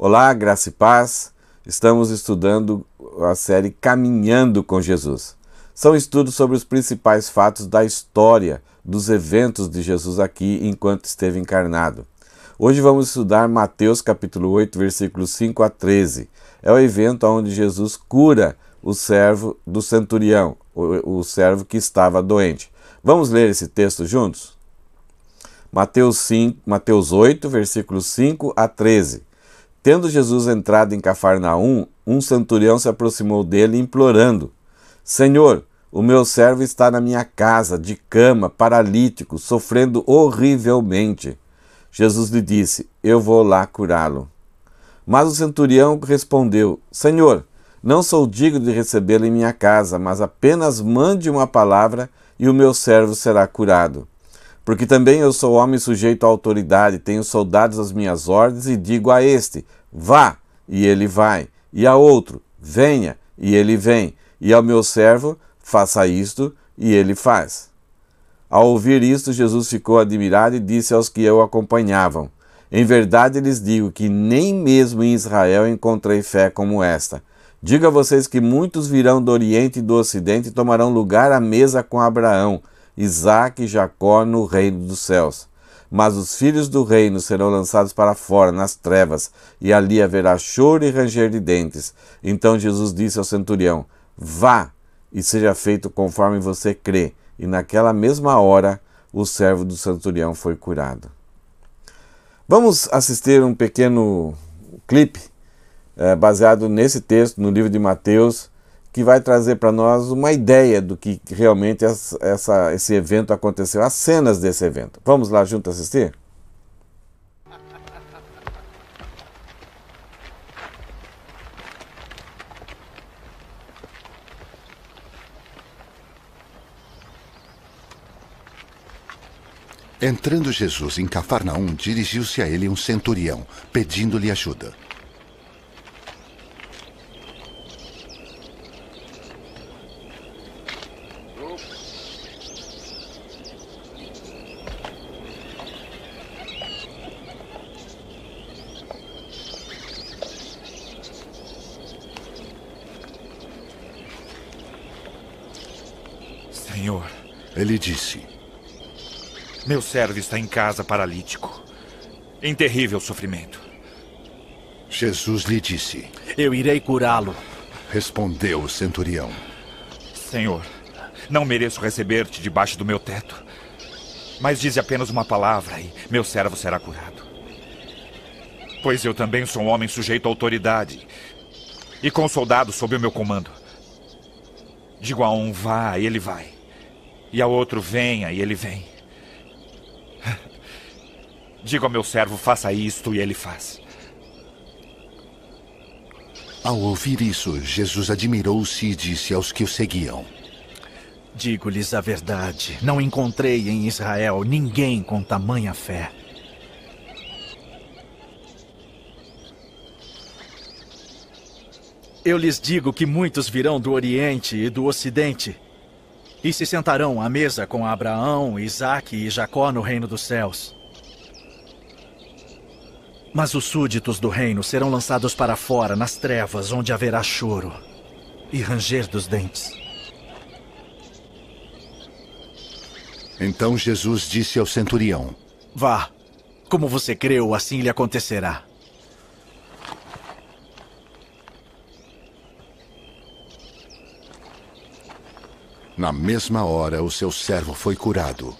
Olá, graça e paz. Estamos estudando a série Caminhando com Jesus. São estudos sobre os principais fatos da história dos eventos de Jesus aqui enquanto esteve encarnado. Hoje vamos estudar Mateus capítulo 8, versículos 5 a 13. É o evento onde Jesus cura o servo do centurião, o, o servo que estava doente. Vamos ler esse texto juntos? Mateus, 5, Mateus 8, versículos 5 a 13. Tendo Jesus entrado em Cafarnaum, um centurião se aproximou dele, implorando: Senhor, o meu servo está na minha casa, de cama, paralítico, sofrendo horrivelmente. Jesus lhe disse: Eu vou lá curá-lo. Mas o centurião respondeu: Senhor, não sou digno de recebê-lo em minha casa, mas apenas mande uma palavra e o meu servo será curado. Porque também eu sou homem sujeito à autoridade, tenho soldados às minhas ordens e digo a este: vá, e ele vai, e a outro: venha, e ele vem, e ao meu servo: faça isto, e ele faz. Ao ouvir isto, Jesus ficou admirado e disse aos que o acompanhavam: Em verdade lhes digo que nem mesmo em Israel encontrei fé como esta. Digo a vocês que muitos virão do Oriente e do Ocidente e tomarão lugar à mesa com Abraão Isaac e Jacó no reino dos céus. Mas os filhos do reino serão lançados para fora, nas trevas, e ali haverá choro e ranger de dentes. Então Jesus disse ao centurião: Vá e seja feito conforme você crê. E naquela mesma hora, o servo do centurião foi curado. Vamos assistir um pequeno clipe é, baseado nesse texto, no livro de Mateus, que vai trazer para nós uma ideia do que realmente essa, esse evento aconteceu, as cenas desse evento. Vamos lá juntos assistir? Entrando Jesus em Cafarnaum, dirigiu-se a ele um centurião, pedindo-lhe ajuda. Ele disse: Meu servo está em casa paralítico, em terrível sofrimento. Jesus lhe disse: Eu irei curá-lo. Respondeu o centurião: Senhor, não mereço receber-te debaixo do meu teto. Mas dize apenas uma palavra e meu servo será curado. Pois eu também sou um homem sujeito à autoridade e com soldados sob o meu comando. Digo a um vá, ele vai e ao outro venha, e ele vem. Diga ao meu servo, faça isto, e ele faz. Ao ouvir isso, Jesus admirou-se e disse aos que o seguiam: Digo-lhes a verdade, não encontrei em Israel ninguém com tamanha fé. Eu lhes digo que muitos virão do Oriente e do Ocidente e se sentarão à mesa com Abraão, Isaque e Jacó no reino dos céus. Mas os súditos do reino serão lançados para fora, nas trevas, onde haverá choro e ranger dos dentes. Então Jesus disse ao centurião: Vá, como você creu, assim lhe acontecerá. Na mesma hora, o seu servo foi curado.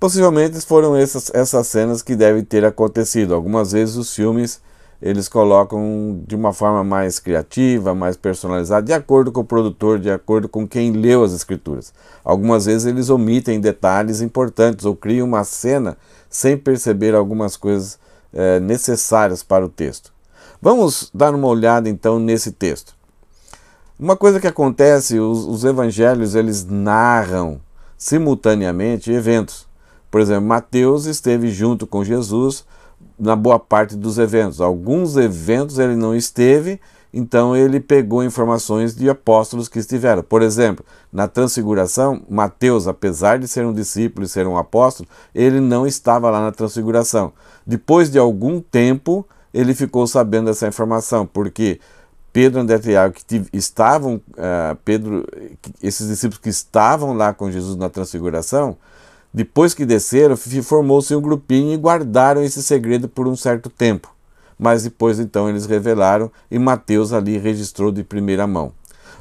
Possivelmente foram essas, essas cenas que devem ter acontecido. Algumas vezes os filmes eles colocam de uma forma mais criativa, mais personalizada, de acordo com o produtor, de acordo com quem leu as escrituras. Algumas vezes eles omitem detalhes importantes ou criam uma cena sem perceber algumas coisas é, necessárias para o texto. Vamos dar uma olhada então nesse texto. Uma coisa que acontece, os, os evangelhos eles narram simultaneamente eventos. Por exemplo, Mateus esteve junto com Jesus na boa parte dos eventos. Alguns eventos ele não esteve, então ele pegou informações de apóstolos que estiveram. Por exemplo, na transfiguração, Mateus, apesar de ser um discípulo e ser um apóstolo, ele não estava lá na transfiguração. Depois de algum tempo, ele ficou sabendo dessa informação, porque Pedro, André e Tiago, que estavam, uh, Pedro, que, esses discípulos que estavam lá com Jesus na transfiguração, depois que desceram, formou-se um grupinho e guardaram esse segredo por um certo tempo. Mas depois, então, eles revelaram e Mateus ali registrou de primeira mão.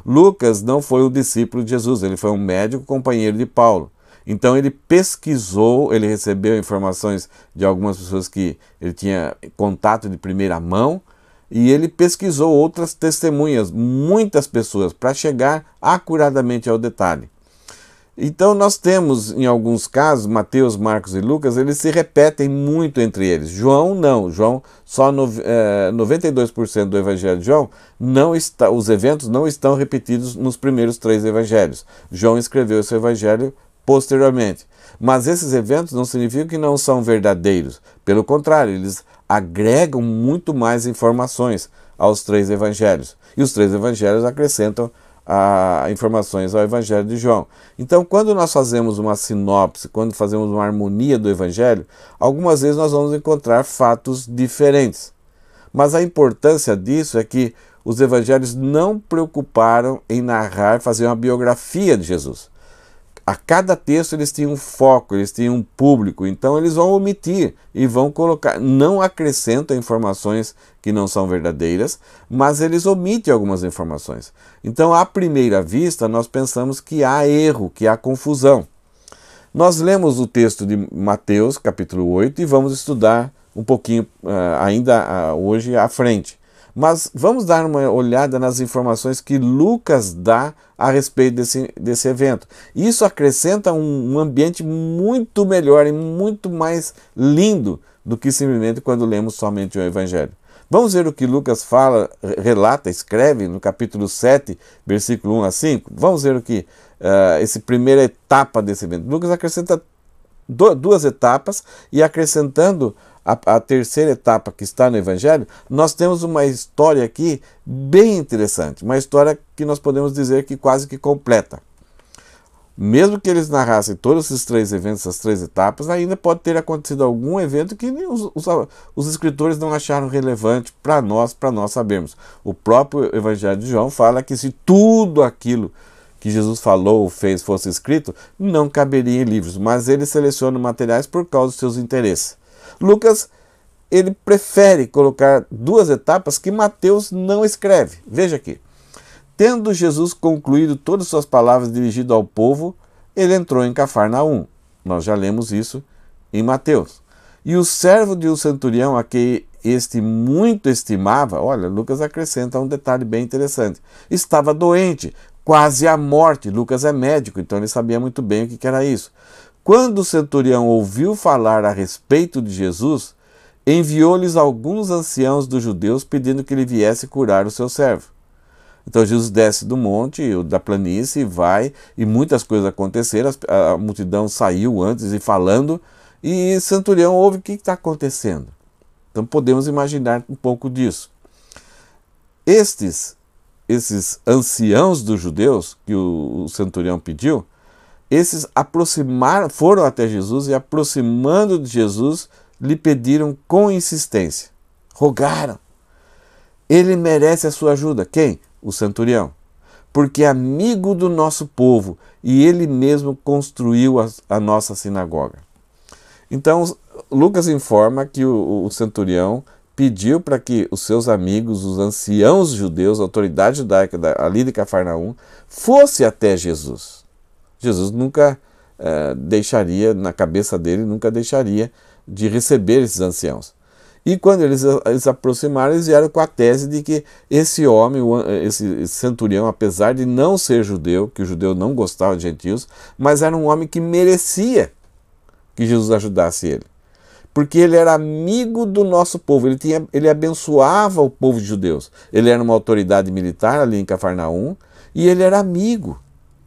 Lucas não foi o discípulo de Jesus, ele foi um médico companheiro de Paulo. Então ele pesquisou, ele recebeu informações de algumas pessoas que ele tinha contato de primeira mão e ele pesquisou outras testemunhas, muitas pessoas, para chegar acuradamente ao detalhe. Então nós temos em alguns casos, Mateus, Marcos e Lucas, eles se repetem muito entre eles. João não, João só no, eh, 92% do Evangelho de João não está, os eventos não estão repetidos nos primeiros três Evangelhos. João escreveu esse Evangelho posteriormente. Mas esses eventos não significam que não são verdadeiros. Pelo contrário, eles agregam muito mais informações aos três evangelhos. E os três evangelhos acrescentam a, informações ao Evangelho de João. Então, quando nós fazemos uma sinopse, quando fazemos uma harmonia do Evangelho, algumas vezes nós vamos encontrar fatos diferentes. Mas a importância disso é que os evangelhos não preocuparam em narrar, fazer uma biografia de Jesus a cada texto eles têm um foco, eles têm um público, então eles vão omitir e vão colocar, não acrescentam informações que não são verdadeiras, mas eles omitem algumas informações. Então, à primeira vista, nós pensamos que há erro, que há confusão. Nós lemos o texto de Mateus, capítulo 8, e vamos estudar um pouquinho uh, ainda uh, hoje à frente. Mas vamos dar uma olhada nas informações que Lucas dá a respeito desse, desse evento. Isso acrescenta um, um ambiente muito melhor e muito mais lindo do que simplesmente quando lemos somente o Evangelho. Vamos ver o que Lucas fala, relata, escreve no capítulo 7, versículo 1 a 5. Vamos ver o que uh, eh, essa primeira etapa desse evento. Lucas acrescenta duas etapas e acrescentando a, a, terceira etapa que está no Evangelho, nós temos uma história aqui bem interessante, uma história que nós podemos dizer que quase que completa. Mesmo que eles narrassem todos esses três eventos, essas três etapas, ainda pode ter acontecido algum evento que os, os, os escritores não acharam relevante para nós, para nós sabermos. O próprio Evangelho de João fala que se tudo aquilo que Jesus falou ou fez fosse escrito, não caberia em livros, mas ele seleciona materiais por causa dos seus interesses. Lucas ele prefere colocar duas etapas que Mateus não escreve. Veja aqui. Tendo Jesus concluído todas suas palavras dirigidas ao povo, ele entrou em Cafarnaum. Nós já lemos isso em Mateus. E o servo de um centurião a que este muito estimava, olha, Lucas acrescenta um detalhe bem interessante. Estava doente, quase à morte. Lucas é médico, então ele sabia muito bem o que era isso. Quando o centurião ouviu falar a respeito de Jesus, enviou-lhes alguns anciãos dos judeus pedindo que ele viesse curar o seu servo. Então Jesus desce do monte, da planície, e vai, e muitas coisas aconteceram. A multidão saiu antes e falando, e o centurião ouve o que está acontecendo. Então podemos imaginar um pouco disso. Estes, esses anciãos dos judeus que o centurião pediu, esses aproximaram, foram até Jesus e aproximando de Jesus, lhe pediram com insistência, rogaram. Ele merece a sua ajuda. Quem? O centurião. Porque é amigo do nosso povo e ele mesmo construiu a, a nossa sinagoga. Então, Lucas informa que o, o centurião pediu para que os seus amigos, os anciãos judeus, a autoridade judaica ali de Cafarnaum, fosse até Jesus. Jesus nunca eh, deixaria, na cabeça dele, nunca deixaria de receber esses anciãos. E quando eles, se aproximaram, eles vieram com a tese de que esse homem, esse centurião, apesar de não ser judeu, que o judeu não gostava de gentios, mas era um homem que merecia que Jesus ajudasse ele. Porque ele era amigo do nosso povo, ele, tinha, ele abençoava o povo de judeus. Ele era uma autoridade militar ali em Cafarnaum e ele era amigo.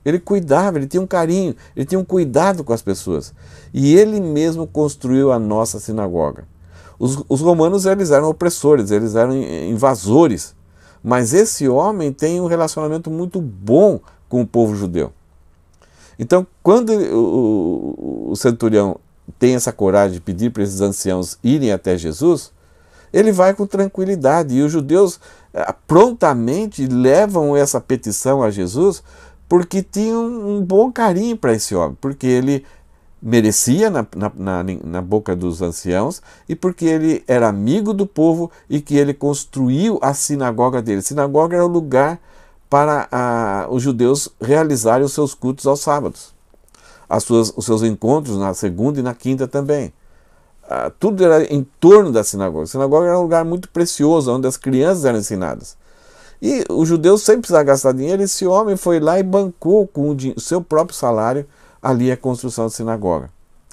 Ele cuidava, ele tinha um carinho, ele tinha um cuidado com as pessoas. E ele mesmo construiu a nossa sinagoga. Os, os romanos eles eram opressores, eles eram invasores. Mas esse homem tem um relacionamento muito bom com o povo judeu. Então, quando o, o centurião tem essa coragem de pedir para esses anciãos irem até Jesus, ele vai com tranquilidade. E os judeus eh, prontamente levam essa petição a Jesus, porque tinha um, bom carinho para esse homem, porque ele merecia na, na, na, na, boca dos anciãos e porque ele era amigo do povo e que ele construiu a sinagoga dele. A sinagoga era o lugar para a, os judeus realizarem os seus cultos aos sábados, suas, os seus encontros na segunda e na quinta também. Ah, tudo era em torno da sinagoga. A sinagoga era um lugar muito precioso, onde as crianças eram ensinadas. E os judeus, sem precisar gastar dinheiro, esse homem foi lá e bancou com o, seu próprio salário ali é a construção da sinagoga.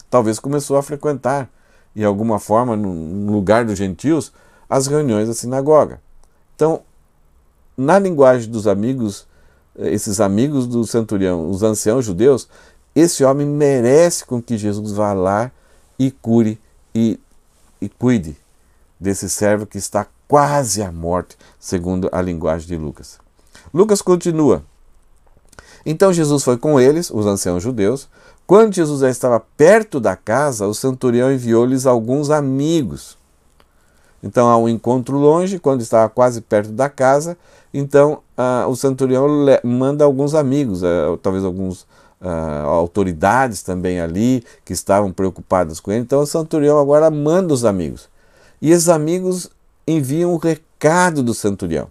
Talvez começou a frequentar, de alguma forma, no lugar dos gentios, as reuniões da sinagoga. Então, na linguagem dos amigos, eh, esses amigos do centurião, os anciãos judeus, esse homem merece com que Jesus vá lá e cure e, e cuide desse servo que está quase à morte, segundo a linguagem de Lucas. Lucas continua. Então Jesus foi com eles, os anciãos judeus. Quando Jesus já estava perto da casa, o centurião enviou-lhes alguns amigos. Então há um encontro longe, quando estava quase perto da casa, então ah, o centurião manda alguns amigos, eh, talvez alguns ah, autoridades também ali que estavam preocupadas com ele. Então o centurião agora manda os amigos. E esses amigos envia um recado do centurião.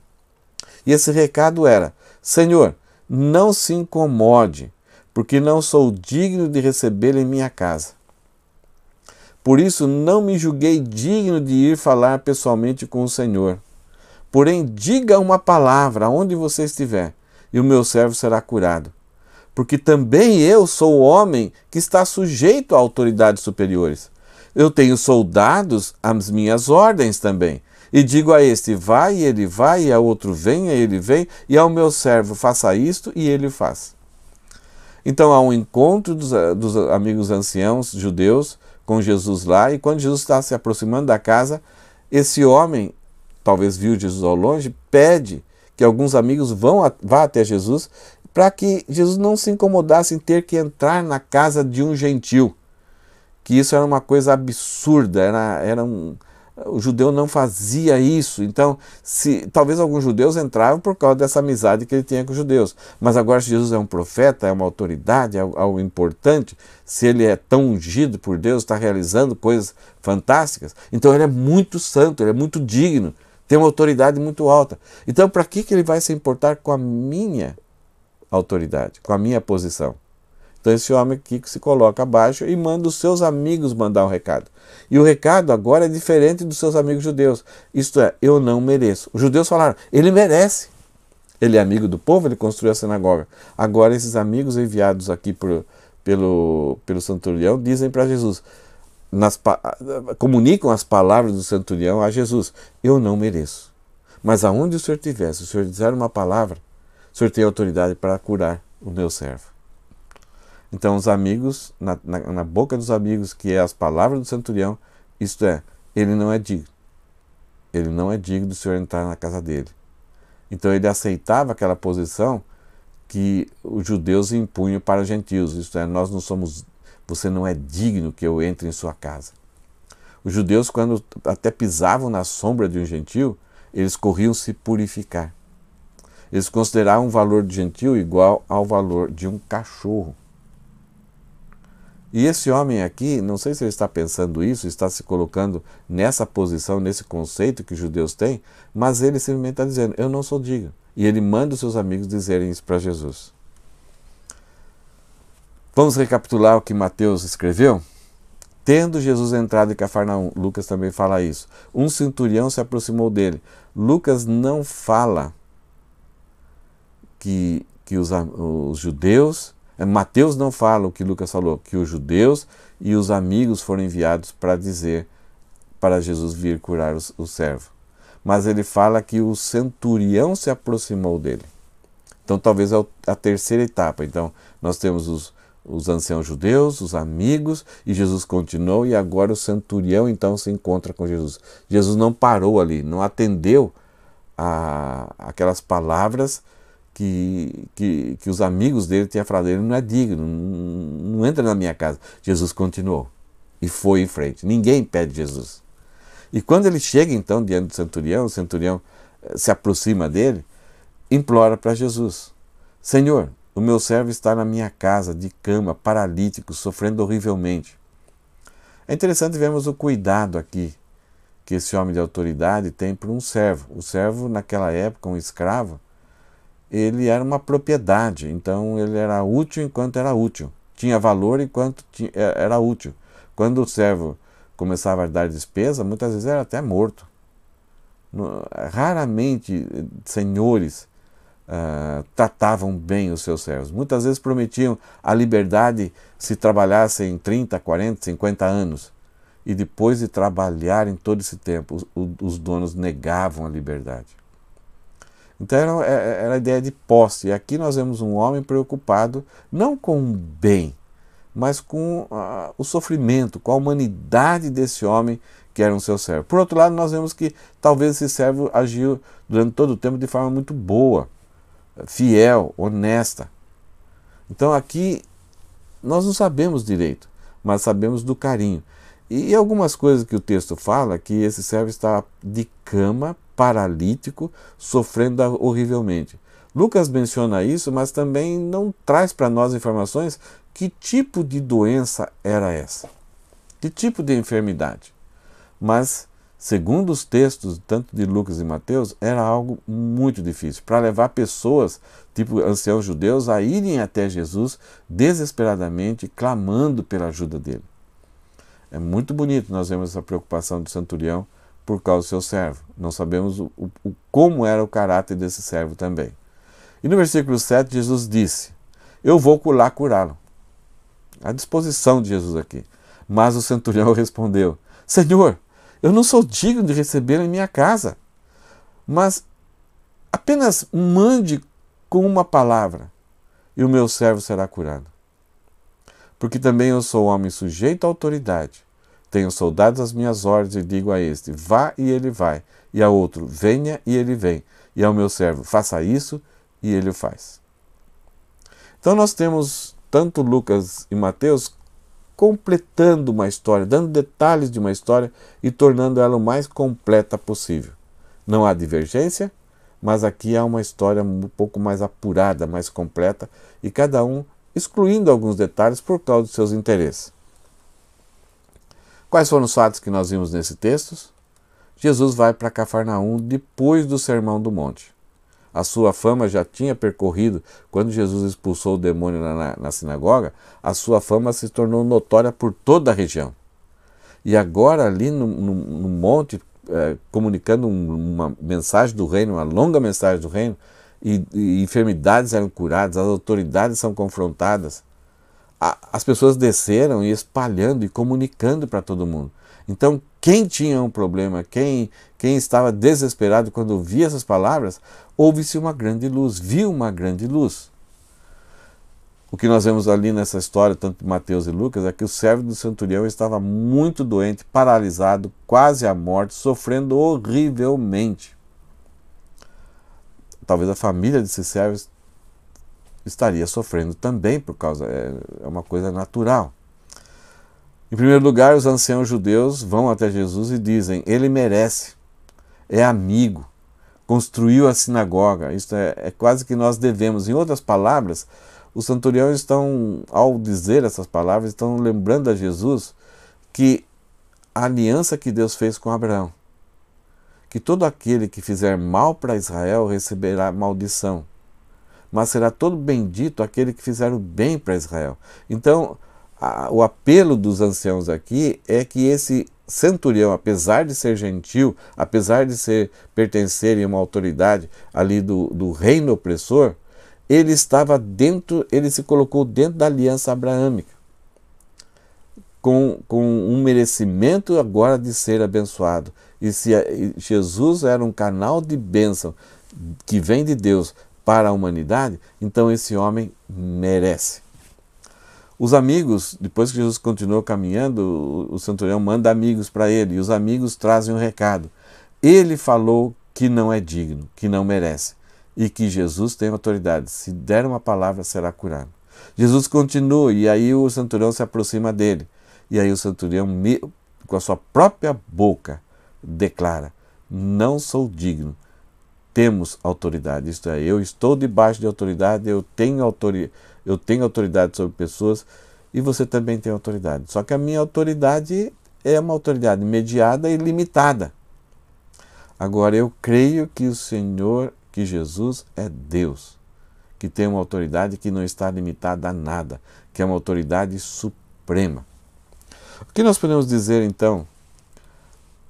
E esse recado era: Senhor, não se incomode, porque não sou digno de recebê-lo em minha casa. Por isso não me julguei digno de ir falar pessoalmente com o Senhor. Porém, diga uma palavra aonde você estiver, e o meu servo será curado. Porque também eu sou homem que está sujeito a autoridades superiores. Eu tenho soldados às minhas ordens também, e digo a este, vai, e ele vai, e a outro, vem e ele vem, e ao meu servo, faça isto, e ele faz. Então há um encontro dos, eh, dos amigos anciãos judeus com Jesus lá, e quando Jesus está se aproximando da casa, esse homem, talvez viu Jesus ao longe, pede que alguns amigos vão a, vá até Jesus para que Jesus não se incomodasse em ter que entrar na casa de um gentil. Que isso era uma coisa absurda, era, era um, o judeu não fazia isso. Então, se talvez alguns judeus entravam por causa dessa amizade que ele tinha com os judeus. Mas agora se Jesus é um profeta, é uma autoridade, é algo importante, se ele é tão ungido por Deus, está realizando coisas fantásticas, então ele é muito santo, ele é muito digno, tem uma autoridade muito alta. Então, para que, que ele vai se importar com a minha autoridade, com a minha posição? Então esse homem aqui que se coloca abaixo e manda os seus amigos mandar o um recado. E o recado agora é diferente dos seus amigos judeus. Isto é, eu não mereço. Os judeus falaram, ele merece. Ele é amigo do povo, ele construiu a sinagoga. Agora esses amigos enviados aqui por, pelo, pelo centurião dizem para Jesus, nas, comunicam as palavras do centurião a Jesus, eu não mereço. Mas aonde o senhor estiver, se o senhor disser uma palavra, o senhor tem autoridade para curar o meu servo. Então, os amigos, na, na, na, boca dos amigos, que é as palavras do centurião, isto é, ele não é digno. Ele não é digno do Senhor entrar na casa dele. Então, ele aceitava aquela posição que os judeus impunham para os gentios, isto é, nós não somos, você não é digno que eu entre em sua casa. Os judeus, quando até pisavam na sombra de um gentio, eles corriam se purificar. Eles consideravam o valor do gentio igual ao valor de um cachorro. E esse homem aqui, não sei se ele está pensando isso, está se colocando nessa posição, nesse conceito que os judeus têm, mas ele simplesmente está dizendo: Eu não sou digno. E ele manda os seus amigos dizerem isso para Jesus. Vamos recapitular o que Mateus escreveu? Tendo Jesus entrado em Cafarnaum, Lucas também fala isso. Um centurião se aproximou dele. Lucas não fala que, que os, os judeus é, Mateus não fala o que Lucas falou, que os judeus e os amigos foram enviados para dizer para Jesus vir curar o servo. Mas ele fala que o centurião se aproximou dele. Então, talvez é a terceira etapa. Então, nós temos os, os anciãos judeus, os amigos, e Jesus continuou, e agora o centurião então se encontra com Jesus. Jesus não parou ali, não atendeu a, aquelas palavras que, que, que os amigos dele tinham falado, ele não é digno, não, não entra na minha casa. Jesus continuou e foi em frente. Ninguém pede Jesus. E quando ele chega então diante do centurião, o centurião eh, se aproxima dele, implora para Jesus: Senhor, o meu servo está na minha casa, de cama, paralítico, sofrendo horrivelmente. É interessante vermos o cuidado aqui que esse homem de autoridade tem por um servo. O servo, naquela época, um escravo, ele era uma propriedade, então ele era útil enquanto era útil, tinha valor enquanto é, era útil. Quando o servo começava a dar despesa, muitas vezes era até morto. Raramente eh, senhores uh, tratavam bem os seus servos. Muitas vezes prometiam a liberdade se trabalhassem 30, 40, 50 anos. E depois de trabalharem todo esse tempo, os, os donos negavam a liberdade. Então era, é, é, era a ideia de posse. E aqui nós vemos um homem preocupado não com o bem, mas com ah, o sofrimento, com a humanidade desse homem que era um seu servo. Por outro lado, nós vemos que talvez esse servo agiu durante todo o tempo de forma muito boa, fiel, honesta. Então aqui nós não sabemos direito, mas sabemos do carinho. E algumas coisas que o texto fala que esse servo está de cama paralítico, sofrendo horrivelmente. Lucas menciona isso, mas também não traz para nós informações que tipo de doença era essa, que tipo de enfermidade. Mas, segundo os textos, tanto de Lucas e Mateus, era algo muito difícil para levar pessoas, tipo anciãos judeus, a irem até Jesus desesperadamente, clamando pela ajuda dele. É muito bonito nós vemos essa preocupação do centurião por causa do seu servo. Não sabemos o, o, como era o caráter desse servo também. E no versículo 7, Jesus disse: Eu vou lá curá-lo. A disposição de Jesus aqui. Mas o centurião respondeu: Senhor, eu não sou digno de receber em minha casa, mas apenas mande com uma palavra e o meu servo será curado. Porque também eu sou homem sujeito à autoridade tenho soldados às minhas ordens e digo a este: vá e ele vai, e a outro: venha e ele vem, e ao meu servo: faça isso e ele o faz. Então nós temos tanto Lucas e Mateus completando uma história, dando detalhes de uma história e tornando ela o mais completa possível. Não há divergência, mas aqui há uma história um pouco mais apurada, mais completa e cada um excluindo alguns detalhes por causa dos seus interesses. Quais foram os fatos que nós vimos nesse texto? Jesus vai para Cafarnaum depois do Sermão do Monte. A sua fama já tinha percorrido, quando Jesus expulsou o demônio na, na sinagoga, a sua fama se tornou notória por toda a região. E agora, ali no, no, no monte, é, comunicando um, uma mensagem do reino, uma longa mensagem do reino, e, e enfermidades eram curadas, as autoridades são confrontadas a, as pessoas desceram e espalhando e comunicando para todo mundo. Então, quem tinha um problema, quem, quem estava desesperado quando ouvia essas palavras, houve-se uma grande luz, viu uma grande luz. O que nós vemos ali nessa história, tanto de Mateus e Lucas, é que o servo do centurião estava muito doente, paralisado, quase à morte, sofrendo horrivelmente. Talvez a família desse servo estaria sofrendo também por causa é, é, uma coisa natural. Em primeiro lugar, os anciãos judeus vão até Jesus e dizem: Ele merece, é amigo, construiu a sinagoga. Isso é, é quase que nós devemos. Em outras palavras, os centuriões estão, ao dizer essas palavras, estão lembrando a Jesus que a aliança que Deus fez com Abraão, que todo aquele que fizer mal para Israel receberá maldição mas será todo bendito aquele que fizer o bem para Israel. Então, a, o apelo dos anciãos aqui é que esse centurião, apesar de ser gentil, apesar de ser pertencer a uma autoridade ali do, do reino opressor, ele estava dentro, ele se colocou dentro da aliança abraâmica, com, com um merecimento agora de ser abençoado. E se Jesus era um canal de bênção que vem de Deus para a humanidade, então esse homem merece. Os amigos, depois que Jesus continuou caminhando, o centurião manda amigos para ele e os amigos trazem um recado. Ele falou que não é digno, que não merece e que Jesus tem autoridade. Se der uma palavra, será curado. Jesus continua e aí o centurião se aproxima dele. E aí o centurião, com a sua própria boca, declara: Não sou digno temos autoridade. Isto é, eu estou debaixo de autoridade, eu tenho autoridade, eu tenho autoridade sobre pessoas e você também tem autoridade. Só que a minha autoridade é uma autoridade mediada e limitada. Agora eu creio que o Senhor, que Jesus é Deus, que tem uma autoridade que não está limitada a nada, que é uma autoridade suprema. O que nós podemos dizer então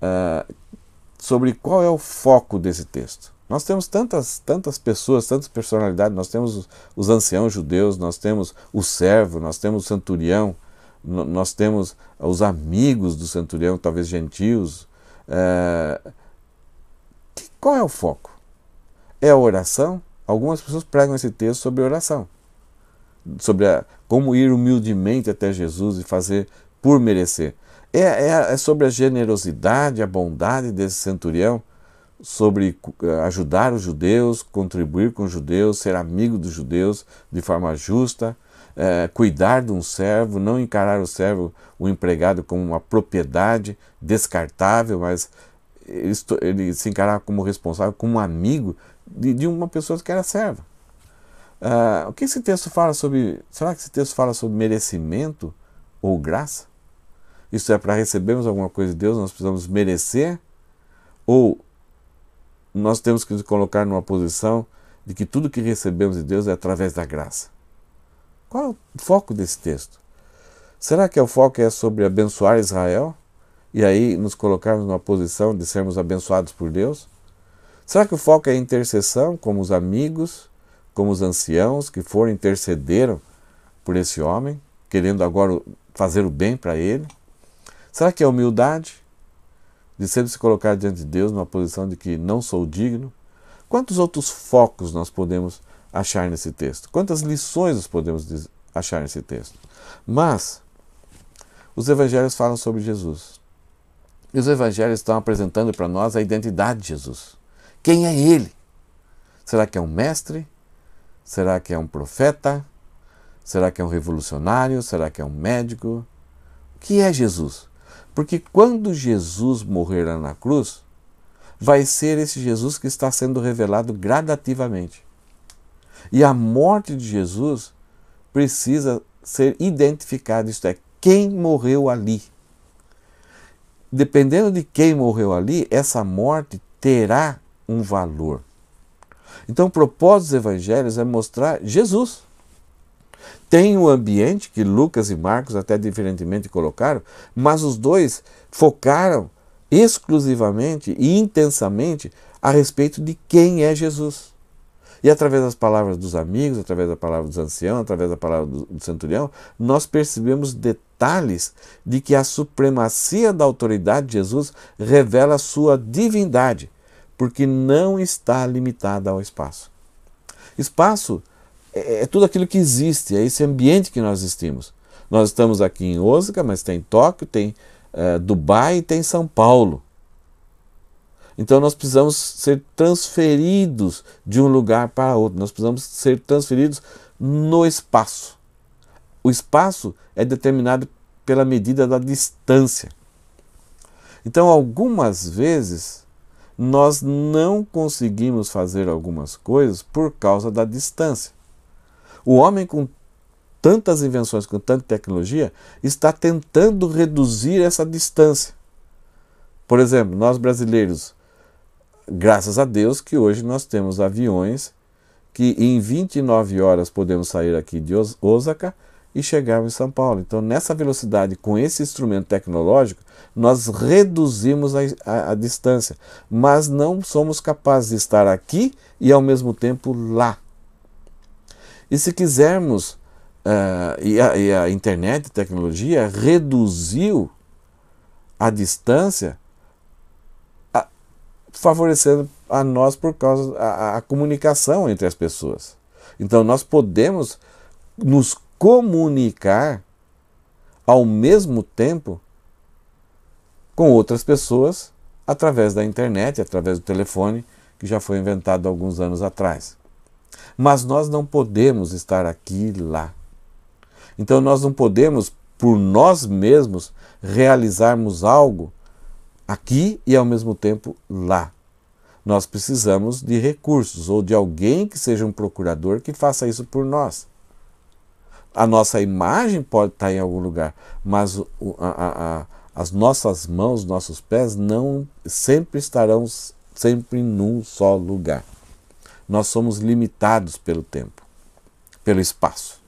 uh, sobre qual é o foco desse texto? Nós temos tantas, tantas pessoas, tantas personalidades, nós temos os anciãos judeus, nós temos o servo, nós temos o centurião, nós temos ah, os amigos do centurião, talvez gentios. É... Qual é o foco? É a oração? Algumas pessoas pregam esse texto sobre oração, sobre a, ah, como ir humildemente até Jesus e fazer por merecer. É, é, é sobre a generosidade, a bondade desse centurião sobre eh, ajudar os judeus, contribuir com os judeus, ser amigo dos judeus de forma justa, é, cuidar de um servo, não encarar o servo, o empregado, como uma propriedade descartável, mas ele, se encarar como responsável, como amigo de, de uma pessoa que era serva. Uh, o que esse texto fala sobre. Será que esse texto fala sobre merecimento ou graça? Isso é para recebermos alguma coisa de Deus, nós precisamos merecer? Ou nós temos que nos colocar numa posição de que tudo que recebemos de Deus é através da graça. Qual é o foco desse texto? Será que é o foco é sobre abençoar Israel e aí nos colocarmos numa posição de sermos abençoados por Deus? Será que o foco é a intercessão, como os amigos, como os anciãos que foram intercederam por esse homem, querendo agora fazer o bem para ele? Será que é humildade? de sempre se colocar diante de Deus numa posição de que não sou digno? Quantos outros focos nós podemos achar nesse texto? Quantas lições nós podemos achar nesse texto? Mas os evangelhos falam sobre Jesus. E os evangelhos estão apresentando para nós a identidade de Jesus. Quem é ele? Será que é um mestre? Será que é um profeta? Será que é um revolucionário? Será que é um médico? O que é Jesus? Porque quando Jesus morrer lá na cruz, vai ser esse Jesus que está sendo revelado gradativamente. E a morte de Jesus precisa ser identificada, isto é, quem morreu ali. Dependendo de quem morreu ali, essa morte terá um valor. Então, o propósito dos evangelhos é mostrar Jesus. Tem o ambiente que Lucas e Marcos até diferentemente colocaram, mas os dois focaram exclusivamente e intensamente a respeito de quem é Jesus. E através das palavras dos amigos, através da palavra dos anciãos, através da palavra do, do centurião, nós percebemos detalhes de que a supremacia da autoridade de Jesus revela a sua divindade, porque não está limitada ao espaço. Espaço é, é, tudo aquilo que existe, é esse ambiente que nós existimos. Nós estamos aqui em Osaka, mas tem Tóquio, tem é, Dubai Dubai, tem São Paulo. Então nós precisamos ser transferidos de um lugar para outro, nós precisamos ser transferidos no espaço. O espaço é determinado pela medida da distância. Então, algumas vezes, nós não conseguimos fazer algumas coisas por causa da distância. O homem com tantas invenções, com tanta tecnologia, está tentando reduzir essa distância. Por exemplo, nós brasileiros, graças a Deus que hoje nós temos aviões que em 29 horas podemos sair aqui de Osaka e chegar em São Paulo. Então, nessa velocidade, com esse instrumento tecnológico, nós reduzimos a, a, a distância, mas não somos capazes de estar aqui e ao mesmo tempo lá. E se quisermos, uh, e, a, e a internet, a tecnologia, reduziu a distância, a, favorecendo a nós por causa da a comunicação entre as pessoas. Então nós podemos nos comunicar ao mesmo tempo com outras pessoas através da internet, através do telefone que já foi inventado alguns anos atrás. Mas nós não podemos estar aqui e lá. Então nós não podemos, por nós mesmos, realizarmos algo aqui e ao mesmo tempo lá. Nós precisamos de recursos ou de alguém que seja um procurador que faça isso por nós. A nossa imagem pode estar em algum lugar, mas a, a, a, as nossas mãos, nossos pés não sempre estarão sempre num só lugar nós somos limitados pelo tempo, pelo espaço.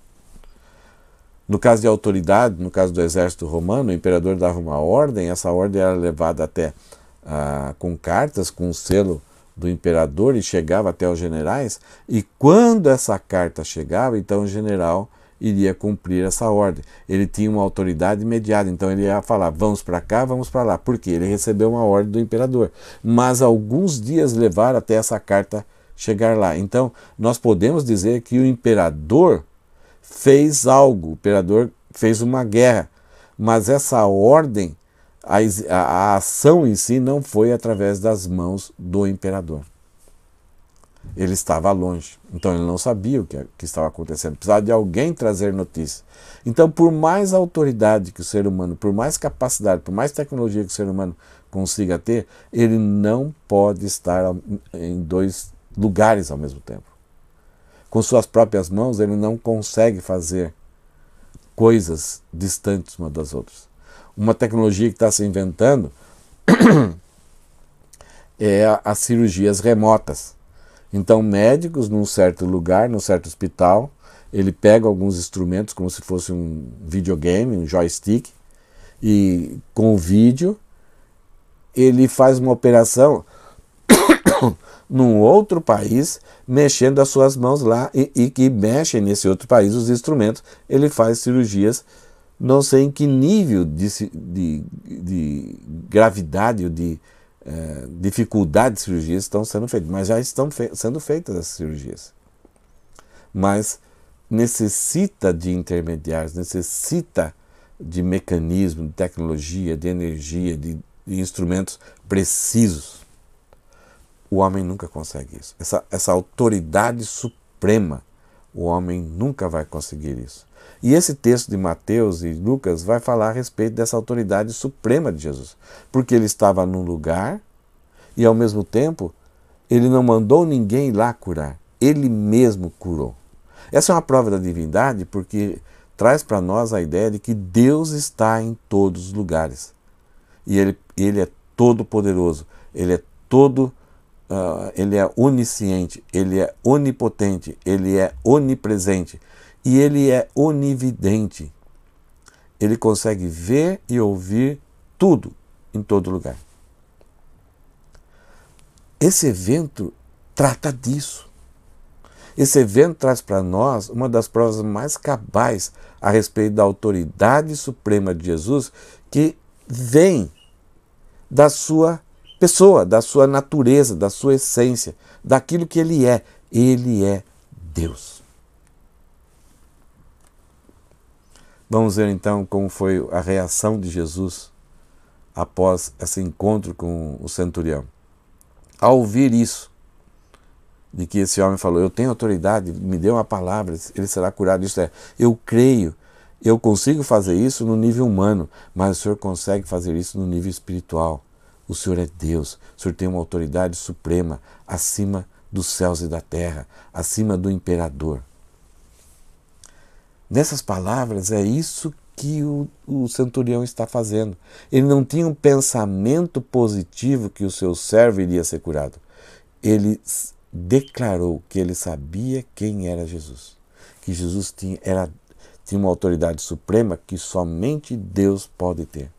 No caso de autoridade, no caso do exército romano, o imperador dava uma ordem, essa ordem era levada até ah, com cartas, com o selo do imperador e chegava até os generais, e quando essa carta chegava, então o general iria cumprir essa ordem. Ele tinha uma autoridade imediata, então ele ia falar: vamos para cá, vamos para lá, porque ele recebeu uma ordem do imperador. Mas alguns dias levaram até essa carta chegar lá. Então, nós podemos dizer que o imperador fez algo, o imperador fez uma guerra, mas essa ordem, a, a, ação em si, não foi através das mãos do imperador. Ele estava longe, então ele não sabia o que, que estava acontecendo. Precisava de alguém trazer notícia. Então, por mais autoridade que o ser humano, por mais capacidade, por mais tecnologia que o ser humano consiga ter, ele não pode estar em dois lugares ao mesmo tempo. Com suas próprias mãos, ele não consegue fazer coisas distantes uma das outras. Uma tecnologia que está se inventando é as cirurgias remotas. Então, médicos num certo lugar, num certo hospital, ele pega alguns instrumentos como se fosse um videogame, um joystick, e com o vídeo ele faz uma operação num outro país, mexendo as suas mãos lá e, e que mexe nesse outro país os instrumentos, ele faz cirurgias, não sei em que nível de, de, de gravidade ou de eh, dificuldade de cirurgias estão sendo feitas, mas já estão fe sendo feitas as cirurgias. Mas necessita de intermediários, necessita de mecanismo, de tecnologia, de energia, de, de instrumentos precisos. O homem nunca consegue isso. Essa, essa autoridade suprema, o homem nunca vai conseguir isso. E esse texto de Mateus e Lucas vai falar a respeito dessa autoridade suprema de Jesus. Porque ele estava num lugar e, ao mesmo tempo, ele não mandou ninguém lá curar. Ele mesmo curou. Essa é uma prova da divindade porque traz para nós a ideia de que Deus está em todos os lugares. E Ele, ele é todo-poderoso, Ele é todo uh, ele é onisciente, ele é onipotente, ele é onipresente e ele é onividente. Ele consegue ver e ouvir tudo em todo lugar. Esse evento trata disso. Esse evento traz para nós uma das provas mais cabais a respeito da autoridade suprema de Jesus, que vem da sua pessoa, da sua natureza, da sua essência, daquilo que ele é. Ele é Deus. Vamos ver então como foi a reação de Jesus após esse encontro com o centurião. Ao ouvir isso, de que esse homem falou: Eu tenho autoridade, me dê uma palavra, ele será curado. Isso é, eu creio, eu consigo fazer isso no nível humano, mas o Senhor consegue fazer isso no nível espiritual. O Senhor é Deus, o Senhor tem uma autoridade suprema acima dos céus e da terra, acima do imperador. Nessas palavras, é isso que o, o centurião está fazendo. Ele não tinha um pensamento positivo que o seu servo iria ser curado. Ele declarou que ele sabia quem era Jesus, que Jesus tinha, era, tinha uma autoridade suprema que somente Deus pode ter.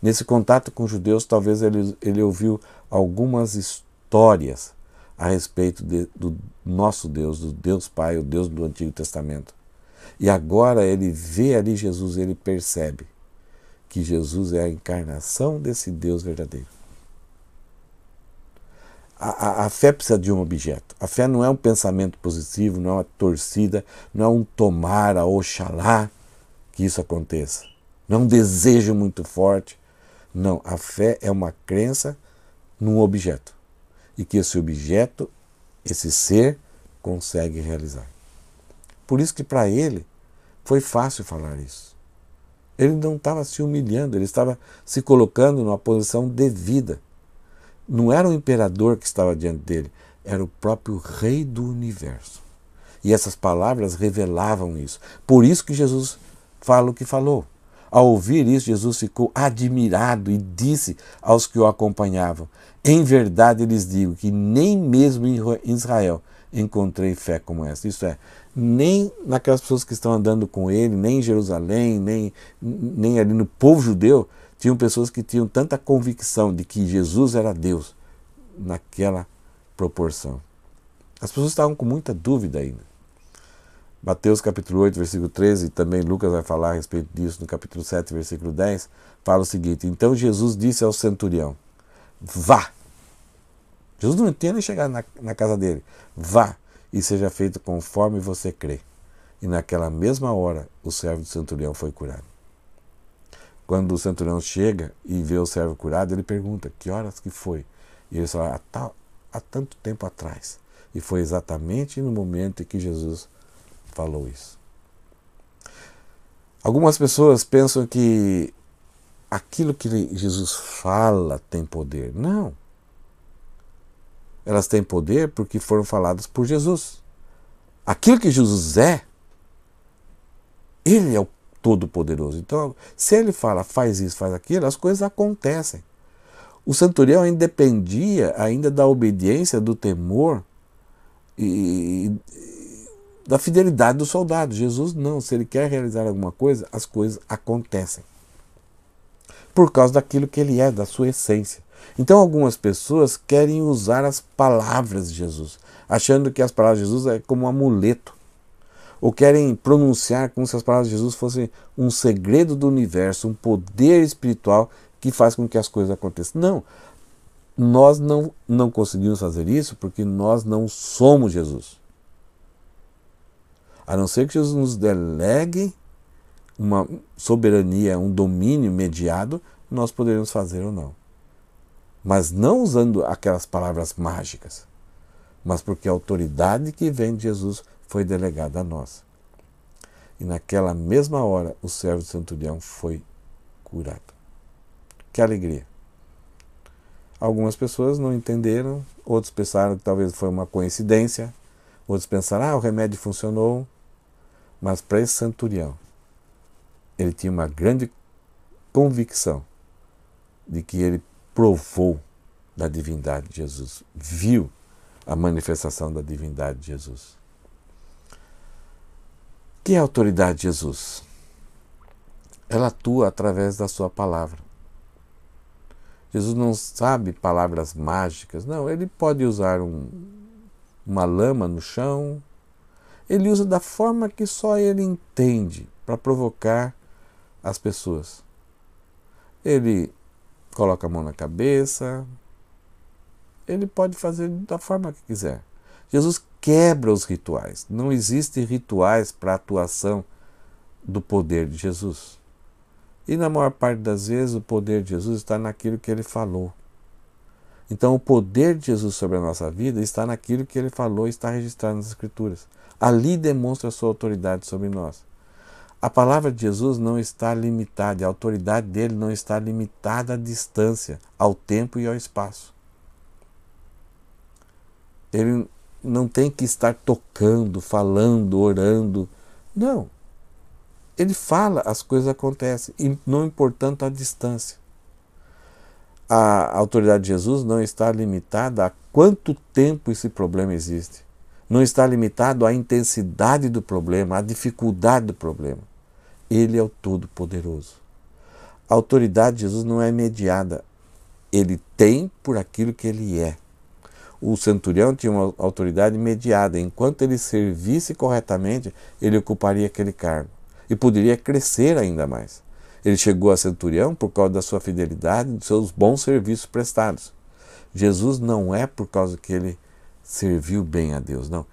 Nesse contato com judeus, talvez ele, ele ouviu algumas histórias a respeito de, do nosso Deus, do Deus Pai, o Deus do Antigo Testamento. E agora ele vê ali Jesus, ele percebe que Jesus é a encarnação desse Deus verdadeiro. A, a, a, fé precisa de um objeto. A fé não é um pensamento positivo, não é uma torcida, não é um tomar a Oxalá que isso aconteça não é um desejo muito forte. Não, a fé é uma crença num objeto e que esse objeto, esse ser, consegue realizar. Por isso que para ele foi fácil falar isso. Ele não estava se humilhando, ele estava se colocando numa posição devida. Não era o imperador que estava diante dele, era o próprio rei do universo. E essas palavras revelavam isso. Por isso que Jesus fala o que falou. Ao ouvir isso, Jesus ficou admirado e disse aos que o acompanhavam: Em verdade lhes digo que nem mesmo em Israel encontrei fé como essa. Isso é, nem naquelas pessoas que estão andando com ele, nem em Jerusalém, nem, nem ali no povo judeu, tinham pessoas que tinham tanta convicção de que Jesus era Deus naquela proporção. As pessoas estavam com muita dúvida ainda. Mateus capítulo 8, versículo 13, também Lucas vai falar a respeito disso no capítulo 7, versículo 10, fala o seguinte: Então Jesus disse ao centurião: Vá. Jesus não tinha nem chegado na, na casa dele. Vá e seja feito conforme você crê. E naquela mesma hora, o servo do centurião foi curado. Quando o centurião chega e vê o servo curado, ele pergunta: Que horas que foi? E ele fala: Há, tal, há tanto tempo atrás. E foi exatamente no momento em que Jesus falou isso. Algumas pessoas pensam que aquilo que Jesus fala tem poder. Não. Elas têm poder porque foram faladas por Jesus. Aquilo que Jesus é, ele é o Todo-Poderoso. Então, se ele fala faz isso, faz aquilo, as coisas acontecem. O centurião ainda dependia ainda da obediência, do temor e, da fidelidade do soldado. Jesus não, se ele quer realizar alguma coisa, as coisas acontecem. Por causa daquilo que ele é, da sua essência. Então algumas pessoas querem usar as palavras de Jesus, achando que as palavras de Jesus é como um amuleto. Ou querem pronunciar como se as palavras de Jesus fossem um segredo do universo, um poder espiritual que faz com que as coisas aconteçam. Não. Nós não, não conseguimos fazer isso porque nós não somos Jesus. A não ser que Jesus nos delegue uma soberania, um domínio mediado, nós poderemos fazer ou não. Mas não usando aquelas palavras mágicas, mas porque a autoridade que vem de Jesus foi delegada a nós. E naquela mesma hora o servo do centurião foi curado. Que alegria! Algumas pessoas não entenderam, outros pensaram que talvez foi uma coincidência, outros pensaram, ah, o remédio funcionou, mas para esse centurião, ele tinha uma grande convicção de que ele provou da divindade de Jesus, viu a manifestação da divindade de Jesus. Que é a autoridade de Jesus? Ela atua através da sua palavra. Jesus não sabe palavras mágicas, não, ele pode usar um, uma lama no chão, ele usa da forma que só ele entende para provocar as pessoas. Ele coloca a mão na cabeça, ele pode fazer da forma que quiser. Jesus quebra os rituais. Não existem rituais para a atuação do poder de Jesus. E na maior parte das vezes o poder de Jesus está naquilo que ele falou. Então o poder de Jesus sobre a nossa vida está naquilo que ele falou e está registrado nas Escrituras ali demonstra sua autoridade sobre nós. A palavra de Jesus não está limitada, a autoridade dele não está limitada à distância, ao tempo e ao espaço. Ele não tem que estar tocando, falando, orando. Não. Ele fala, as coisas acontecem, não importando a distância. A autoridade de Jesus não está limitada a quanto tempo esse problema existe não está limitado à intensidade do problema, à dificuldade do problema. Ele é o Todo-Poderoso. A autoridade de Jesus não é mediada, ele tem por aquilo que ele é. O centurião tinha uma autoridade mediada, enquanto ele servisse corretamente, ele ocuparia aquele cargo e poderia crescer ainda mais. Ele chegou a centurião por causa da sua fidelidade e dos seus bons serviços prestados. Jesus não é por causa que ele serviu bem a Deus. Não,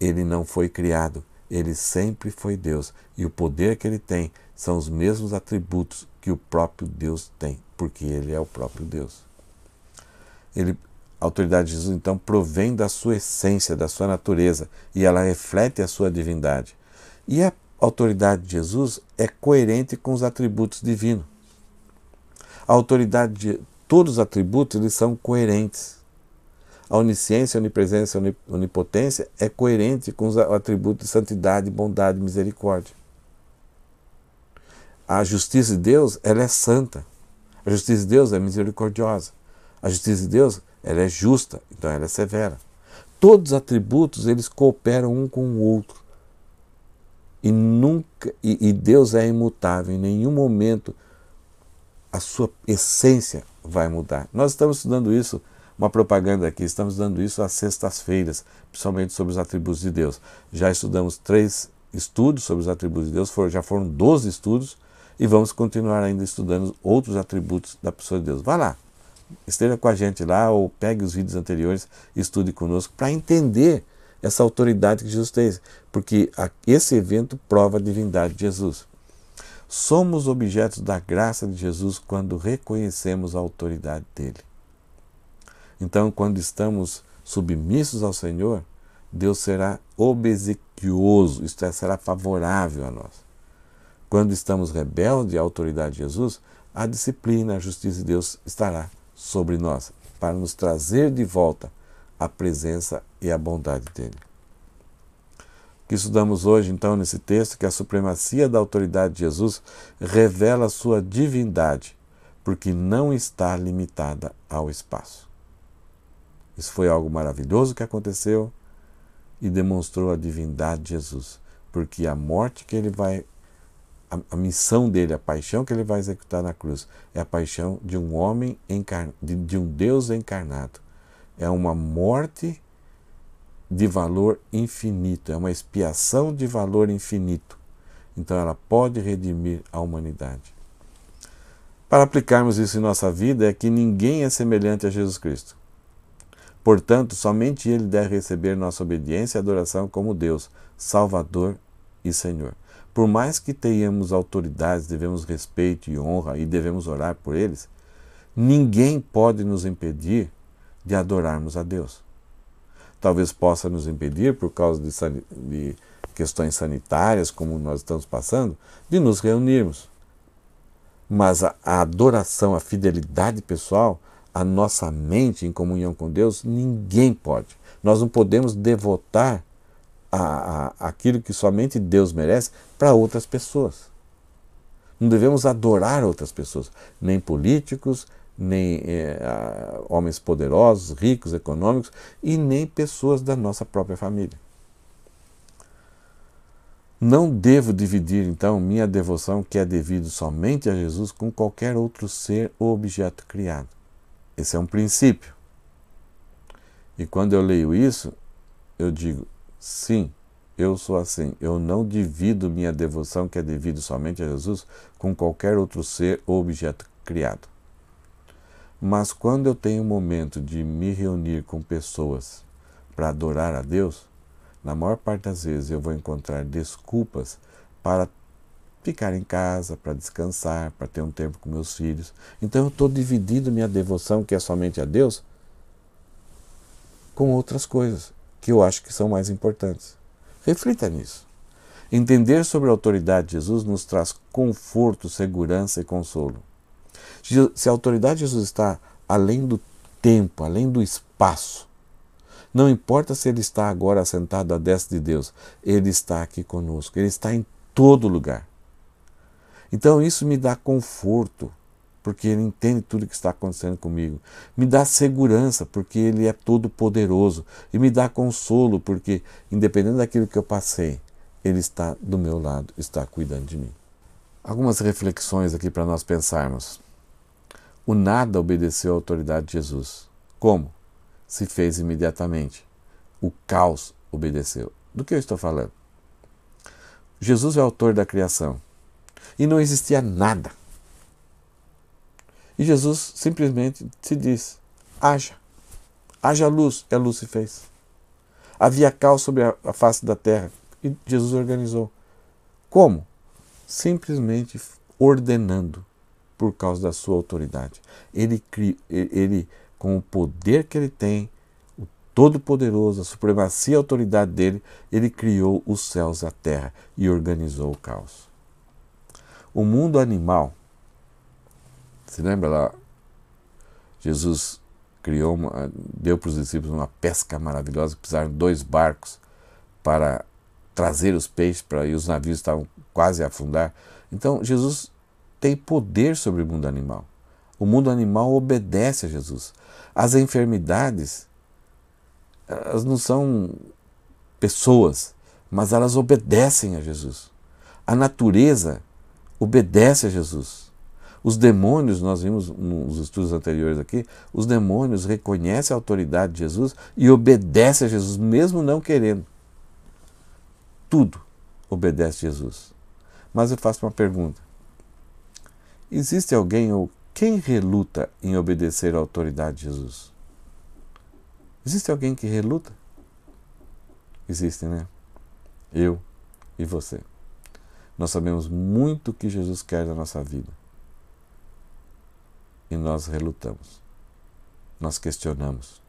ele não foi criado, ele sempre foi Deus. E o poder que ele tem são os mesmos atributos que o próprio Deus tem, porque ele é o próprio Deus. Ele, a autoridade de Jesus, então, provém da sua essência, da sua natureza, e ela reflete a sua divindade. E a autoridade de Jesus é coerente com os atributos divinos. A autoridade de todos os atributos eles são coerentes a onisciência, a onipresença, a onipotência é coerente com os atributos de santidade, bondade e misericórdia. A justiça de Deus ela é santa. A justiça de Deus é misericordiosa. A justiça de Deus ela é justa, então ela é severa. Todos os atributos eles cooperam um com o outro. E nunca e, e Deus é imutável, em nenhum momento a sua essência vai mudar. Nós estamos estudando isso uma propaganda aqui. Estamos dando isso às sextas-feiras, principalmente sobre os atributos de Deus. Já estudamos três estudos sobre os atributos de Deus, já foram 12 estudos, e vamos continuar ainda estudando outros atributos da pessoa de Deus. Vá lá, esteja com a gente lá, ou pegue os vídeos anteriores, estude conosco, para entender essa autoridade que Jesus tem, porque esse evento prova a divindade de Jesus. Somos objetos da graça de Jesus quando reconhecemos a autoridade dele. Então, quando estamos submissos ao Senhor, Deus será obsequioso, isto é, será favorável a nós. Quando estamos rebeldes à autoridade de Jesus, a disciplina, a justiça de Deus estará sobre nós, para nos trazer de volta a presença e a bondade dele. O que estudamos hoje, então, nesse texto, que a supremacia da autoridade de Jesus revela a sua divindade, porque não está limitada ao espaço. Isso foi algo maravilhoso que aconteceu e demonstrou a divindade de Jesus, porque a morte que ele vai a, a missão dele, a paixão que ele vai executar na cruz, é a paixão de um homem de, de um Deus encarnado. É uma morte de valor infinito, é uma expiação de valor infinito. Então ela pode redimir a humanidade. Para aplicarmos isso em nossa vida, é que ninguém é semelhante a Jesus Cristo. Portanto, somente Ele deve receber nossa obediência e adoração como Deus, Salvador e Senhor. Por mais que tenhamos autoridades, devemos respeito e honra e devemos orar por eles, ninguém pode nos impedir de adorarmos a Deus. Talvez possa nos impedir, por causa de, de questões sanitárias, como nós estamos passando, de nos reunirmos. Mas a adoração, a fidelidade pessoal, a nossa mente em comunhão com Deus, ninguém pode. Nós não podemos devotar a, a, aquilo que somente Deus merece para outras pessoas. Não devemos adorar outras pessoas, nem políticos, nem é, homens poderosos, ricos, econômicos e nem pessoas da nossa própria família. Não devo dividir, então, minha devoção que é devido somente a Jesus com qualquer outro ser ou objeto criado. Esse é um princípio. E quando eu leio isso, eu digo: sim, eu sou assim. Eu não divido minha devoção, que é devido somente a Jesus, com qualquer outro ser ou objeto criado. Mas quando eu tenho o um momento de me reunir com pessoas para adorar a Deus, na maior parte das vezes eu vou encontrar desculpas para ficar em casa, para descansar, para ter um tempo com meus filhos. Então eu estou dividindo minha devoção, que é somente a Deus, com outras coisas que eu acho que são mais importantes. Reflita nisso. Entender sobre a autoridade de Jesus nos traz conforto, segurança e consolo. Se a autoridade de Jesus está além do tempo, além do espaço, não importa se ele está agora sentado à destra de Deus, ele está aqui conosco, ele está em todo lugar. Então isso me dá conforto, porque ele entende tudo o que está acontecendo comigo. Me dá segurança, porque ele é todo poderoso. E me dá consolo, porque independente daquilo que eu passei, ele está do meu lado, está cuidando de mim. Algumas reflexões aqui para nós pensarmos. O nada obedeceu à autoridade de Jesus. Como? Se fez imediatamente. O caos obedeceu. Do que eu estou falando? Jesus é o autor da criação e não existia nada. E Jesus simplesmente se diz: haja, haja luz, e a luz se fez. Havia caos sobre a face da terra e Jesus organizou. Como? Simplesmente ordenando por causa da sua autoridade. Ele, ele com o poder que ele tem, o todo-poderoso, a supremacia e a autoridade dele, ele criou os céus e a terra e organizou o caos o mundo animal. Se lembra lá? Jesus criou uma, deu para os discípulos uma pesca maravilhosa, precisaram de dois barcos para trazer os peixes para e os navios estavam quase a afundar. Então Jesus tem poder sobre o mundo animal. O mundo animal obedece a Jesus. As enfermidades, elas não são pessoas, mas elas obedecem a Jesus. A natureza obedece a Jesus. Os demônios, nós vimos nos estudos anteriores aqui, os demônios reconhecem a autoridade de Jesus e obedecem a Jesus, mesmo não querendo. Tudo obedece a Jesus. Mas eu faço uma pergunta: existe alguém ou quem reluta em obedecer à autoridade de Jesus? Existe alguém que reluta? Existe, né? Eu e você. Nós sabemos muito o que Jesus quer da nossa vida. E nós relutamos. Nós questionamos.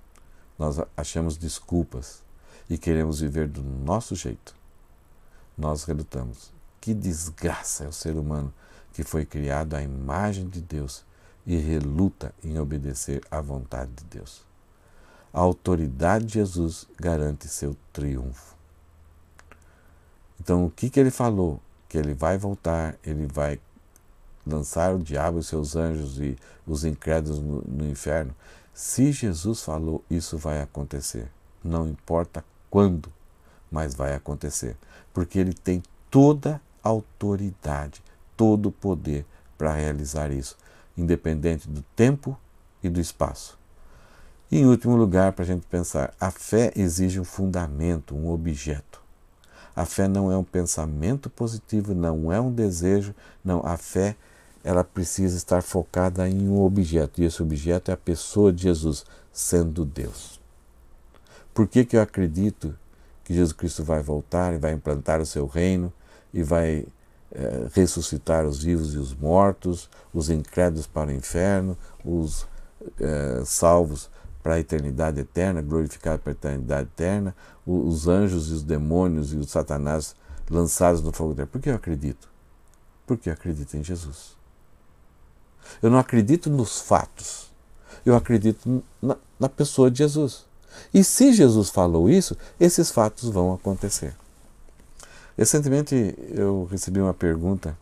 Nós achamos desculpas e queremos viver do nosso jeito. Nós relutamos. Que desgraça é o ser humano que foi criado à imagem de Deus e reluta em obedecer à vontade de Deus. A autoridade de Jesus garante seu triunfo. Então, o que, que ele falou? que ele vai voltar, ele vai lançar o diabo e seus anjos e os incrédulos no, no inferno. Se Jesus falou, isso vai acontecer. Não importa quando, mas vai acontecer. Porque ele tem toda a autoridade, todo o poder para realizar isso, independente do tempo e do espaço. E em último lugar, para a gente pensar, a fé exige um fundamento, um objeto. A fé não é um pensamento positivo, não é um desejo, não. A fé ela precisa estar focada em um objeto, e esse objeto é a pessoa de Jesus, sendo Deus. Por que, que eu acredito que Jesus Cristo vai voltar e vai implantar o seu reino e vai é, ressuscitar os vivos e os mortos, os incrédulos para o inferno, os é, salvos para a eternidade eterna, glorificado para a eternidade eterna, os anjos e os demônios e os satanás lançados no fogo eterno. Por que eu acredito? Porque eu acredito em Jesus. Eu não acredito nos fatos. Eu acredito na, na pessoa de Jesus. E se Jesus falou isso, esses fatos vão acontecer. Recentemente eu recebi uma pergunta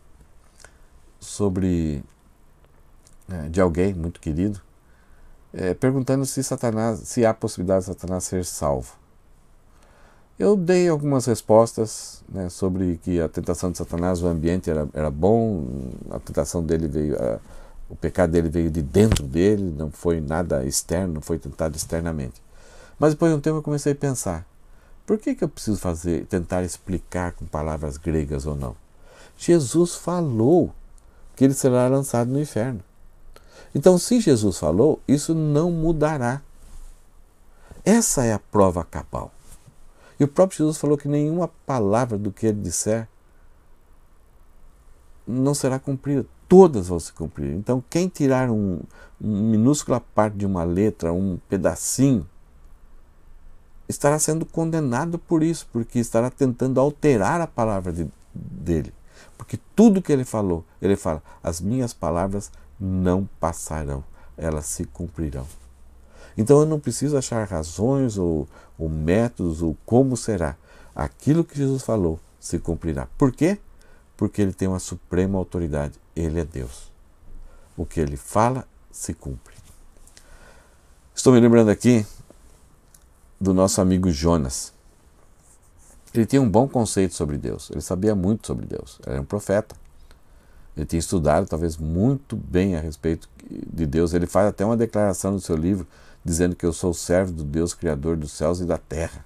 sobre eh, de alguém muito querido é, perguntando se Satanás, se há possibilidade de Satanás ser salvo. Eu dei algumas respostas né, sobre que a tentação de Satanás, o ambiente era, era bom, a tentação dele veio, a, o pecado dele veio de dentro dele, não foi nada externo, não foi tentado externamente. Mas depois de um tempo eu comecei a pensar, por que, que eu preciso fazer, tentar explicar com palavras gregas ou não? Jesus falou que ele será lançado no inferno. Então, se Jesus falou, isso não mudará. Essa é a prova cabal. E o próprio Jesus falou que nenhuma palavra do que ele disser não será cumprida. Todas vão se cumprir. Então, quem tirar um, um minúscula parte de uma letra, um pedacinho, estará sendo condenado por isso, porque estará tentando alterar a palavra de, dele. Porque tudo que ele falou, ele fala: as minhas palavras não passarão, elas se cumprirão. Então eu não preciso achar razões ou, ou métodos ou como será. Aquilo que Jesus falou se cumprirá. Por quê? Porque ele tem uma suprema autoridade. Ele é Deus. O que ele fala se cumpre. Estou me lembrando aqui do nosso amigo Jonas. Ele tinha um bom conceito sobre Deus. Ele sabia muito sobre Deus. Ele era um profeta. Ele tinha estudado, talvez, muito bem a respeito de Deus. Ele faz até uma declaração no seu livro dizendo que eu sou servo do Deus Criador dos céus e da terra.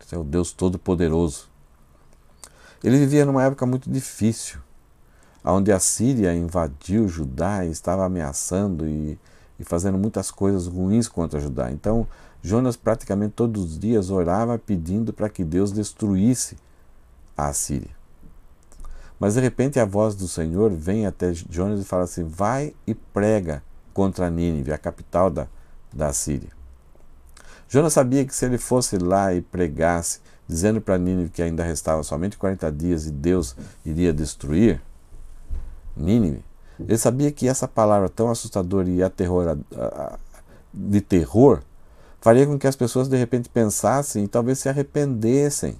Esse é o Deus Todo-Poderoso. Ele vivia numa época muito difícil, onde a Síria invadiu Judá e estava ameaçando e, e fazendo muitas coisas ruins contra Judá. Então, Jonas praticamente todos os dias orava pedindo para que Deus destruísse a Síria. Mas de repente a voz do Senhor vem até Jonas e fala assim: Vai e prega contra Nínive, a capital da, da Síria. Jonas sabia que se ele fosse lá e pregasse, dizendo para Nínive que ainda restava somente 40 dias e Deus iria destruir Nínive, ele sabia que essa palavra tão assustadora e aterror, de terror faria com que as pessoas de repente pensassem e talvez se arrependessem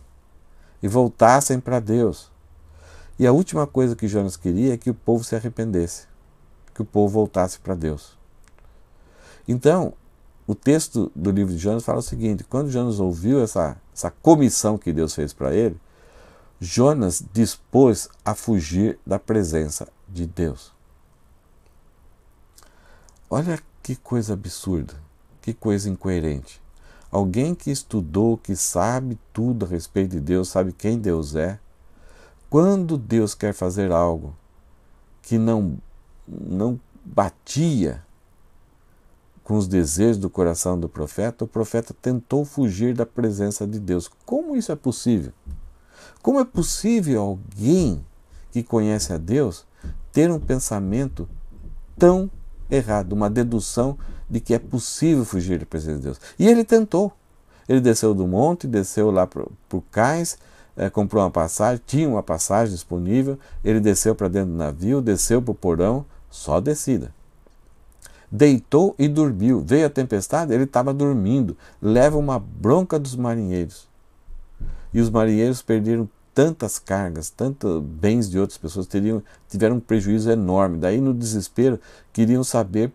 e voltassem para Deus. E a última coisa que Jonas queria é que o povo se arrependesse, que o povo voltasse para Deus. Então, o texto do livro de Jonas fala o seguinte: quando Jonas ouviu essa, essa comissão que Deus fez para ele, Jonas dispôs a fugir da presença de Deus. Olha que coisa absurda, que coisa incoerente. Alguém que estudou, que sabe tudo a respeito de Deus, sabe quem Deus é, quando Deus quer fazer algo que não, não batia com os desejos do coração do profeta, o profeta tentou fugir da presença de Deus. Como isso é possível? Como é possível alguém que conhece a Deus ter um pensamento tão errado, uma dedução de que é possível fugir da presença de Deus? E ele tentou. Ele desceu do monte, desceu lá para o cais, é, comprou uma passagem, tinha uma passagem disponível, ele desceu para dentro do navio, desceu para o porão, só descida. Deitou e dormiu. Veio a tempestade, ele estava dormindo. Leva uma bronca dos marinheiros. E os marinheiros perderam tantas cargas, tantos bens de outras pessoas, teriam, tiveram um prejuízo enorme. Daí, no desespero, queriam saber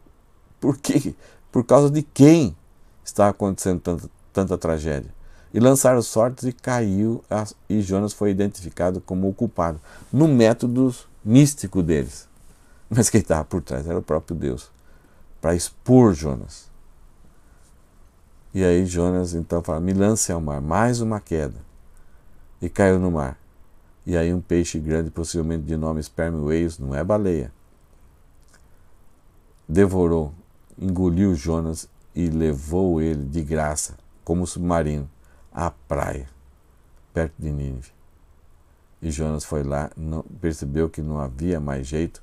por quê, por causa de quem está acontecendo tanta, tanta tragédia e lançaram sortes e caiu e Jonas foi identificado como o culpado no método místico deles. Mas quem estava por trás era o próprio Deus para expor Jonas. E aí Jonas então fala: "Me lance ao mar, mais uma queda". E caiu no mar. E aí um peixe grande, possivelmente de nome sperm whales, não é baleia, devorou, engoliu Jonas e levou ele de graça como submarino à praia, perto de Nínive. E Jonas foi lá, não, percebeu que não havia mais jeito,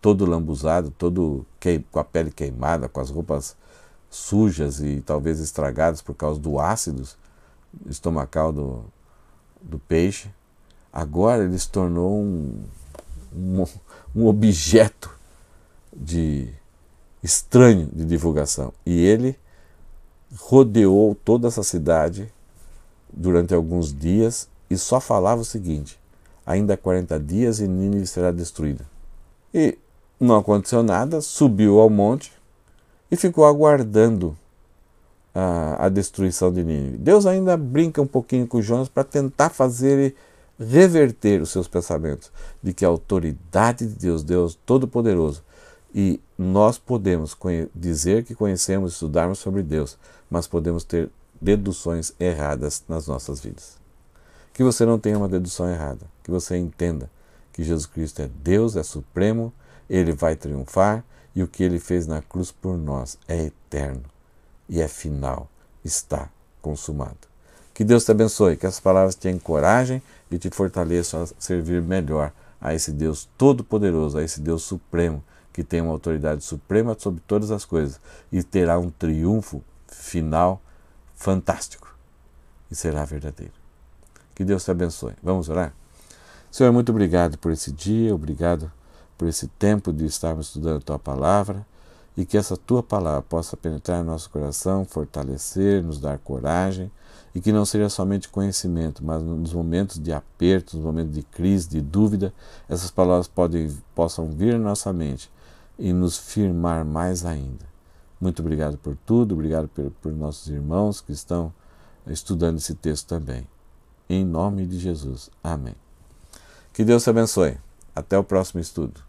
todo lambuzado, todo que, com a pele queimada, com as roupas sujas e talvez estragadas por causa do ácido estomacal do, do peixe. Agora ele se tornou um, um, um objeto de estranho de divulgação. E ele rodeou toda essa cidade durante alguns dias e só falava o seguinte: ainda 40 dias e Nínive será destruída. E não aconteceu nada, subiu ao monte e ficou aguardando a, a destruição de Nínive. Deus ainda brinca um pouquinho com Jonas para tentar fazer ele reverter os seus pensamentos de que a autoridade de Deus, Deus Todo-Poderoso, e nós podemos dizer que conhecemos, e estudarmos sobre Deus, mas podemos ter deduções erradas nas nossas vidas. Que você não tenha uma dedução errada, que você entenda que Jesus Cristo é Deus, é supremo, ele vai triunfar e o que ele fez na cruz por nós é eterno e é final, está consumado. Que Deus te abençoe, que as palavras te encorajem e te fortaleçam a servir melhor a esse Deus todo-poderoso, a esse Deus supremo, que tem uma autoridade suprema sobre todas as coisas e terá um triunfo final fantástico e será verdadeiro. Que Deus te abençoe. Vamos orar? Senhor, muito obrigado por esse dia, obrigado por esse tempo de estarmos estudando a tua palavra e que essa tua palavra possa penetrar no nosso coração, fortalecer, nos dar coragem e que não seja somente conhecimento, mas nos momentos de aperto, nos momentos de crise, de dúvida, essas palavras podem, possam vir na nossa mente e nos firmar mais ainda. Muito obrigado por tudo, obrigado por, por nossos irmãos que estão estudando esse texto também. Em nome de Jesus. Amém. Que Deus te abençoe. Até o próximo estudo.